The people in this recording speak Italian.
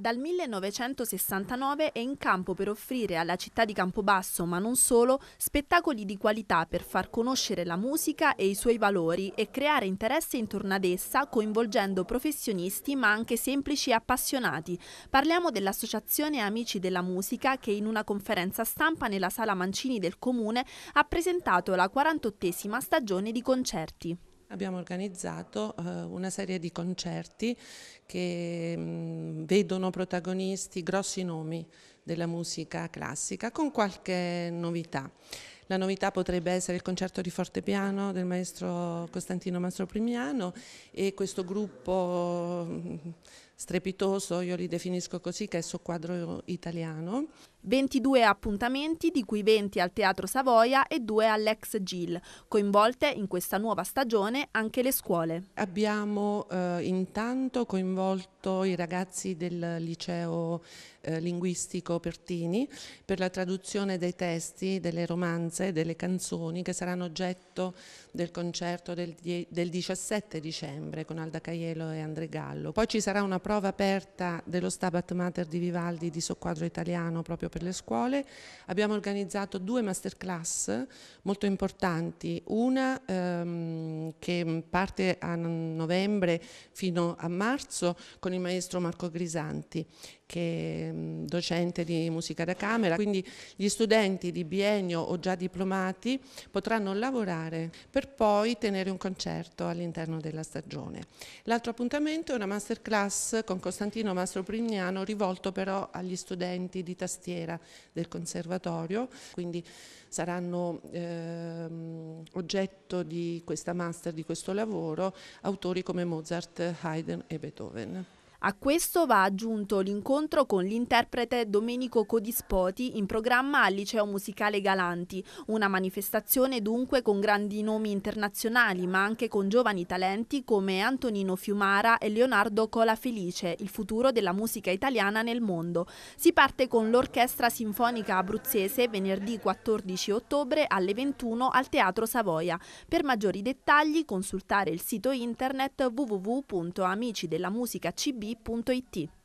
Dal 1969 è in campo per offrire alla città di Campobasso, ma non solo, spettacoli di qualità per far conoscere la musica e i suoi valori e creare interesse intorno ad essa coinvolgendo professionisti ma anche semplici appassionati. Parliamo dell'Associazione Amici della Musica che in una conferenza stampa nella Sala Mancini del Comune ha presentato la 48esima stagione di concerti abbiamo organizzato eh, una serie di concerti che mm, vedono protagonisti grossi nomi della musica classica con qualche novità. La novità potrebbe essere il concerto di fortepiano del maestro Costantino Mastro Primiano e questo gruppo mm, strepitoso, io li definisco così, che è quadro italiano. 22 appuntamenti, di cui 20 al Teatro Savoia e 2 all'Ex Gil, coinvolte in questa nuova stagione anche le scuole. Abbiamo eh, intanto coinvolto i ragazzi del liceo eh, linguistico Pertini per la traduzione dei testi, delle romanze, delle canzoni che saranno oggetto del concerto del, del 17 dicembre con Alda Caiello e Andre Gallo. Poi ci sarà una prova aperta dello Stabat Mater di Vivaldi di Socquadro Italiano proprio per le scuole. Abbiamo organizzato due masterclass molto importanti, una ehm, che mm, parte a novembre fino a marzo con il maestro Marco Grisanti che è mm, docente di musica da camera, quindi gli studenti di biennio o già diplomati potranno lavorare per poi tenere un concerto all'interno della stagione. L'altro appuntamento è una masterclass con Costantino Mastro Prignano rivolto però agli studenti di tastiera del conservatorio, quindi saranno eh, oggetto di questa masterclass master di questo lavoro autori come Mozart, Haydn e Beethoven. A questo va aggiunto l'incontro con l'interprete Domenico Codispoti in programma al Liceo Musicale Galanti, una manifestazione dunque con grandi nomi internazionali ma anche con giovani talenti come Antonino Fiumara e Leonardo Colafelice, il futuro della musica italiana nel mondo. Si parte con l'Orchestra Sinfonica Abruzzese venerdì 14 ottobre alle 21 al Teatro Savoia. Per maggiori dettagli consultare il sito internet www.amicidellamusicacb.com www.it.